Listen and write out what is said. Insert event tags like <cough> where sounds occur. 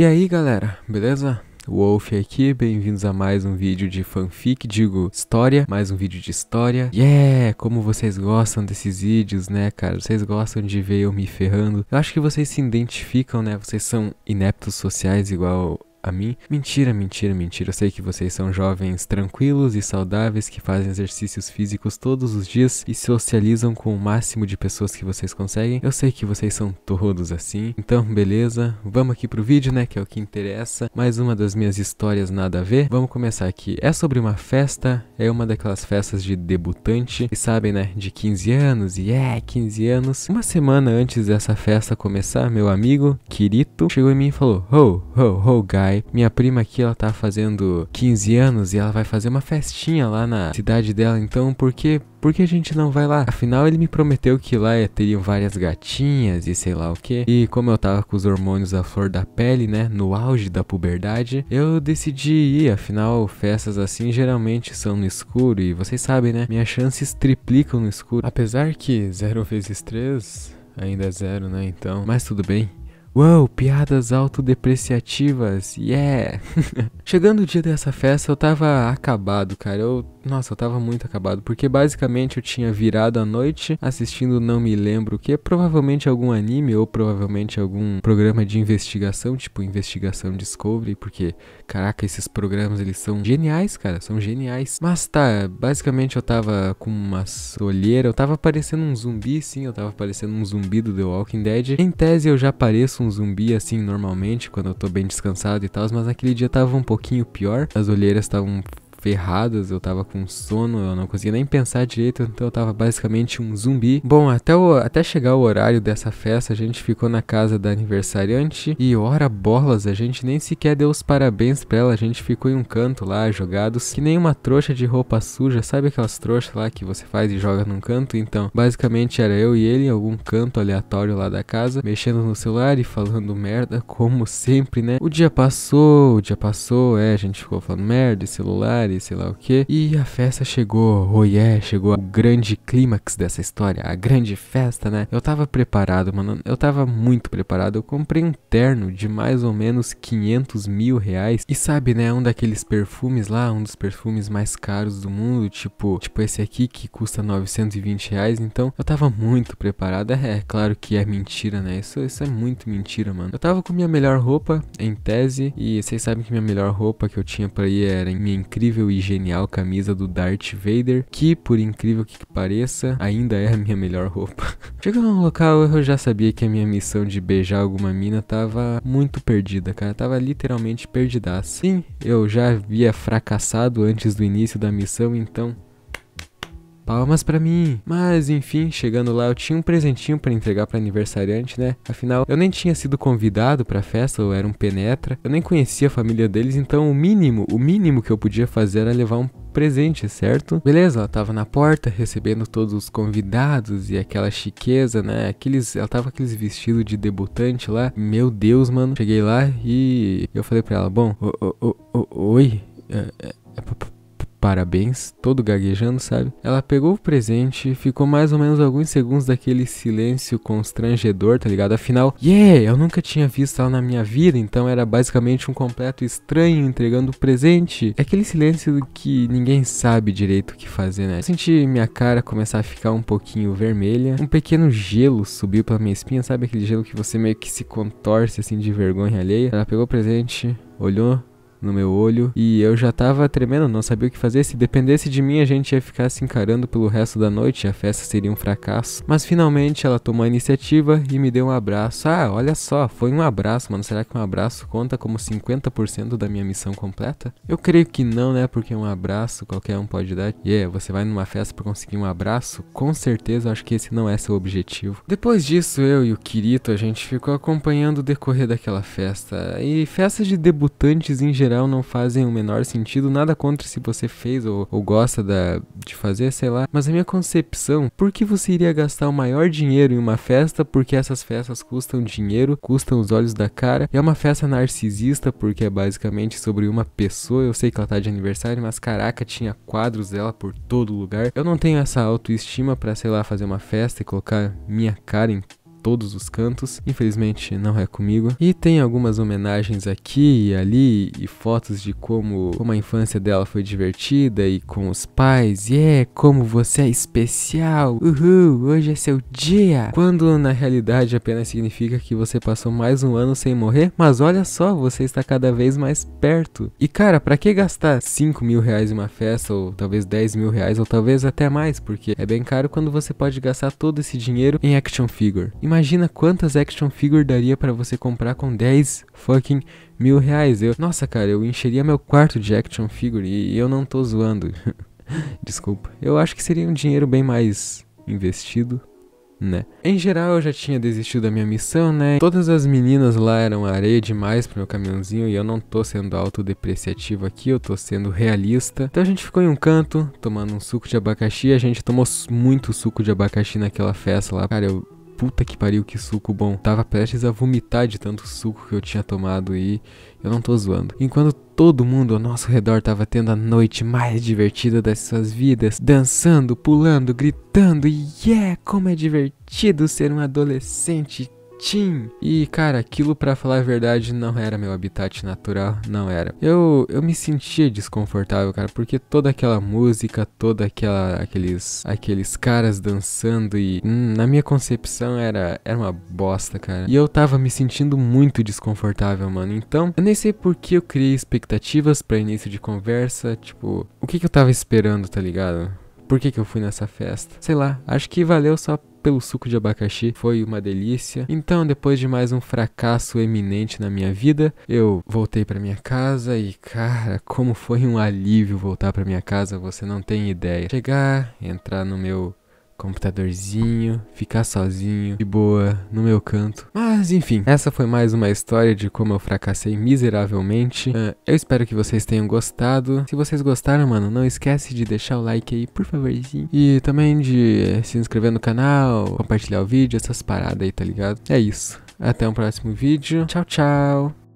E aí galera, beleza? Wolf aqui, bem-vindos a mais um vídeo de fanfic, digo história, mais um vídeo de história. Yeah, como vocês gostam desses vídeos, né, cara? Vocês gostam de ver eu me ferrando. Eu acho que vocês se identificam, né? Vocês são ineptos sociais igual a mim. Mentira, mentira, mentira. Eu sei que vocês são jovens tranquilos e saudáveis que fazem exercícios físicos todos os dias e socializam com o máximo de pessoas que vocês conseguem. Eu sei que vocês são todos assim. Então, beleza. Vamos aqui pro vídeo, né, que é o que interessa. Mais uma das minhas histórias nada a ver. Vamos começar aqui. É sobre uma festa, é uma daquelas festas de debutante, e sabem, né, de 15 anos. E yeah, é, 15 anos. Uma semana antes dessa festa começar, meu amigo Kirito chegou em mim e falou: "Ho, ho, ho, guy, pai. Minha prima aqui, ela tá fazendo 15 anos e ela vai fazer uma festinha lá na cidade dela, então por que por que a gente não vai lá? Afinal, ele me prometeu que lá teriam várias gatinhas e sei lá o que. E como eu tava com os hormônios à flor da pele, né? No auge da puberdade, eu decidi ir. Afinal, festas assim geralmente são no escuro e vocês sabem, né? Minhas chances triplicam no escuro. Apesar que 0 vezes 3 ainda é zero, né? Então, mas tudo bem. Uou, piadas autodepreciativas, yeah! <laughs> Chegando o dia dessa festa, eu tava acabado, cara. Eu, nossa, eu tava muito acabado, porque basicamente eu tinha virado a noite assistindo não me lembro o que, provavelmente algum anime ou provavelmente algum programa de investigação, tipo Investigação Discovery, porque, caraca, esses programas eles são geniais, cara, são geniais. Mas tá, basicamente eu tava com uma olheira, eu tava parecendo um zumbi, sim, eu tava parecendo um zumbi do The Walking Dead. Em tese eu já pareço um zumbi assim normalmente, quando eu tô bem descansado e tal, mas naquele dia tava um pouquinho pior. As olheiras estavam ferradas, eu tava com sono, eu não conseguia nem pensar direito, então eu tava basicamente um zumbi. Bom, até, o, até chegar o horário dessa festa, a gente ficou na casa da aniversariante e ora bolas, a gente nem sequer deu os parabéns pra ela, a gente ficou em um canto lá, jogados, que nem uma trouxa de roupa suja, sabe aquelas trouxas lá que você faz e joga num canto? Então, basicamente era eu e ele em algum canto aleatório lá da casa, mexendo no celular e falando merda, como sempre, né? O dia passou, o dia passou, é, a gente ficou falando merda, celular, nada e sei lá o que. E a festa chegou, oh yeah, chegou o grande clímax dessa história, a grande festa, né? Eu tava preparado, mano, eu tava muito preparado. Eu comprei um terno de mais ou menos 500 mil reais. E sabe, né, um daqueles perfumes lá, um dos perfumes mais caros do mundo, tipo, tipo esse aqui que custa 920 reais. Então eu tava muito preparado. É, é claro que é mentira, né? Isso, isso é muito mentira, mano. Eu tava com minha melhor roupa, em tese, e vocês sabem que minha melhor roupa que eu tinha por aí era minha incrível incrível e genial camisa do Darth Vader, que, por incrível que pareça, ainda é a minha melhor roupa. <laughs> Chegando no local, eu já sabia que a minha missão de beijar alguma mina tava muito perdida, cara. Tava literalmente perdidaça. Sim, eu já havia fracassado antes do início da missão, então Palmas para mim. Mas enfim, chegando lá eu tinha um presentinho para entregar para aniversariante, né? Afinal, eu nem tinha sido convidado para festa, eu era um penetra. Eu nem conhecia a família deles, então o mínimo, o mínimo que eu podia fazer era levar um presente, certo? Beleza, ela tava na porta recebendo todos os convidados e aquela chiqueza, né? Aqueles, ela tava com aqueles vestidos de debutante lá. Meu Deus, mano. Cheguei lá e eu falei pra ela: Bom, o, o, o, oi, é, é, é, é parabéns, todo gaguejando, sabe? Ela pegou o presente, ficou mais ou menos alguns segundos daquele silêncio constrangedor, tá ligado? Afinal, yeah, eu nunca tinha visto ela na minha vida, então era basicamente um completo estranho entregando o presente. É aquele silêncio que ninguém sabe direito o que fazer, né? Eu senti minha cara começar a ficar um pouquinho vermelha, um pequeno gelo subiu pela minha espinha, sabe aquele gelo que você meio que se contorce assim de vergonha alheia? Ela pegou o presente, olhou no meu olho e eu já tava tremendo, não sabia o que fazer. Se dependesse de mim, a gente ia ficar se encarando pelo resto da noite e a festa seria um fracasso. Mas finalmente ela tomou a iniciativa e me deu um abraço. Ah, olha só, foi um abraço, mano. Será que um abraço conta como 50% da minha missão completa? Eu creio que não, né? Porque um abraço qualquer um pode dar. E yeah, você vai numa festa para conseguir um abraço? Com certeza, acho que esse não é seu objetivo. Depois disso, eu e o Kirito, a gente ficou acompanhando o decorrer daquela festa. E festa de debutantes em geral geral não fazem o menor sentido, nada contra se você fez ou, ou gosta da, de fazer, sei lá. Mas a minha concepção, por que você iria gastar o maior dinheiro em uma festa? Porque essas festas custam dinheiro, custam os olhos da cara. É uma festa narcisista, porque é basicamente sobre uma pessoa. Eu sei que ela tá de aniversário, mas caraca, tinha quadros dela por todo lugar. Eu não tenho essa autoestima para sei lá, fazer uma festa e colocar minha cara em todos os cantos. Infelizmente não é comigo. E tem algumas homenagens aqui e ali e fotos de como, como a infância dela foi divertida e com os pais. E yeah, é como você é especial. Uhul, hoje é seu dia. Quando na realidade apenas significa que você passou mais um ano sem morrer, mas olha só, você está cada vez mais perto. E cara, para que gastar 5 mil reais em uma festa, ou talvez 10 mil reais, ou talvez até mais, porque é bem caro quando você pode gastar todo esse dinheiro em action figure. Imagina imagina quantas action figure daria para você comprar com 10 fucking mil reais. Eu, nossa, cara, eu encheria meu quarto de action figure e eu não tô zoando. <laughs> Desculpa. Eu acho que seria um dinheiro bem mais investido. Né? Em geral, eu já tinha desistido da minha missão, né? Todas as meninas lá eram areia demais pro meu caminhãozinho e eu não tô sendo autodepreciativo aqui, eu tô sendo realista. Então a gente ficou em um canto, tomando um suco de abacaxi. A gente tomou muito suco de abacaxi naquela festa lá. Cara, eu puta que pariu, que suco bom. Tava prestes a vomitar de tanto suco que eu tinha tomado e eu não tô zoando. Enquanto todo mundo ao nosso redor tava tendo a noite mais divertida das suas vidas, dançando, pulando, gritando, e yeah, como é divertido ser um adolescente Tim. E cara, aquilo para falar a verdade não era meu habitat natural, não era. Eu eu me sentia desconfortável, cara, porque toda aquela música, toda aquela aqueles aqueles caras dançando e hum, na minha concepção era era uma bosta, cara. E eu tava me sentindo muito desconfortável, mano. Então, eu nem sei por que eu criei expectativas para início de conversa, tipo, o que que eu tava esperando, tá ligado? Por que que eu fui nessa festa? Sei lá, acho que valeu só pelo suco de abacaxi, foi uma delícia. Então, depois de mais um fracasso eminente na minha vida, eu voltei para minha casa e, cara, como foi um alívio voltar para minha casa, você não tem ideia. Chegar, entrar no meu computadorzinho, ficar sozinho, de boa, no meu canto. Mas enfim, essa foi mais uma história de como eu fracassei miseravelmente. Uh, eu espero que vocês tenham gostado. Se vocês gostaram, mano, não esquece de deixar o like aí, por favorzinho. E também de se inscrever no canal, compartilhar o vídeo, essas paradas aí, tá ligado? É isso. Até o um próximo vídeo. Tchau, tchau.